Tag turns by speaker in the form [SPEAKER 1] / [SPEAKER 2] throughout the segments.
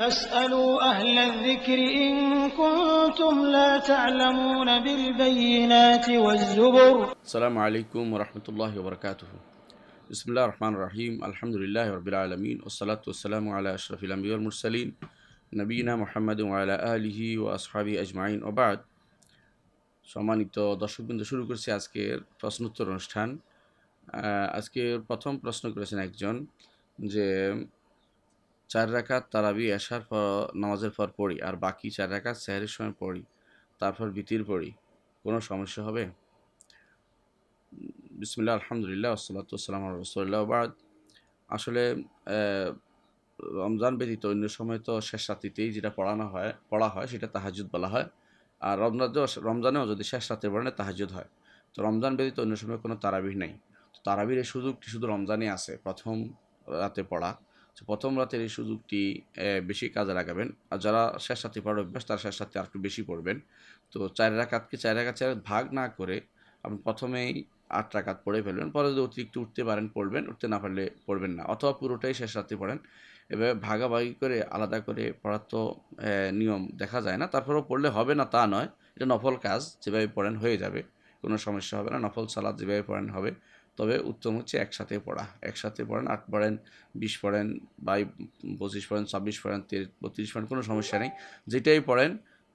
[SPEAKER 1] فاسألوا أهل الذكر إن كنتم لا تعلمون بالبينات والزبر السلام عليكم ورحمة الله وبركاته بسم الله الرحمن الرحيم الحمد لله رب العالمين والصلاة والسلام على أشرف الأنبياء والمرسلين نبينا محمد وعلى آله وأصحابه أجمعين وبعد সম্মানিত দর্শকবৃন্দ শুরু করছি আজকের প্রশ্নোত্তর অনুষ্ঠান আজকের প্রথম প্রশ্ন করেছেন একজন যে চার রাকাত তারাবি পর নামাজের পর পড়ি আর বাকি চার রাকাত স্যারের সময় পড়ি তারপর বিতির পড়ি কোনো সমস্যা হবে বিসমিল্লা আলহামদুলিল্লাহ ওসলাতাম রসল্লাহ আসলে রমজান ব্যতীত অন্য সময় তো শেষ রাত্রিতেই যেটা পড়ানো হয় পড়া হয় সেটা তাহাজুদ বলা হয় আর রমজান রমজানেও যদি শেষ রাতে পড়েন তাহাজুদ হয় তো রমজান ব্যতীত অন্য সময় কোনো তারাবিহ নেই তো তারাবির এ সুযোগটি শুধু রমজানে আছে প্রথম রাতে পড়া প্রথম রাতের এই সুযোগটি বেশি কাজে লাগাবেন আর যারা শেষ সাথে পড়ার অভ্যাস তারা শেষ সাথে আর একটু বেশি পড়বেন তো চার রাকাতকে চার রাকাত চার ভাগ না করে আপনি প্রথমেই আট রাকাত পড়ে ফেলবেন পরে যদি অতিরিক্ত উঠতে পারেন পড়বেন উঠতে না পারলে পড়বেন না অথবা পুরোটাই শেষ রাতে পড়েন এভাবে ভাগাভাগি করে আলাদা করে পড়ার তো নিয়ম দেখা যায় না তারপরেও পড়লে হবে না তা নয় এটা নফল কাজ যেভাবে পড়েন হয়ে যাবে কোনো সমস্যা হবে না নফল সালাদ যেভাবে পড়েন হবে তবে উত্তম হচ্ছে একসাথে পড়া একসাথে পড়েন আট পড়েন বিশ পড়েন বাই পঁচিশ পড়েন ছাব্বিশ পড়েন বত্রিশ পড়েন কোনো সমস্যা নেই যেটাই পড়েন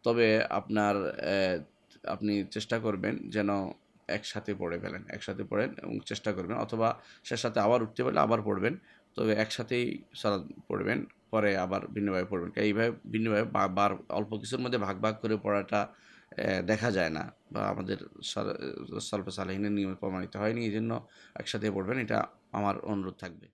[SPEAKER 1] তবে আপনার আপনি চেষ্টা করবেন যেন একসাথে পড়ে ফেলেন একসাথে পড়েন এবং চেষ্টা করবেন অথবা সে সাথে আবার উঠতে পারলে আবার পড়বেন তবে একসাথেই সারা পড়বেন পরে আবার ভিন্নভাবে পড়বেন এইভাবে ভিন্নভাবে বার অল্প কিছুর মধ্যে ভাগ ভাগ করে পড়াটা দেখা যায় না বা আমাদের সালফে সালহীনের নিয়মে প্রমাণিত হয়নি এই জন্য একসাথে পড়বেন এটা আমার অনুরোধ থাকবে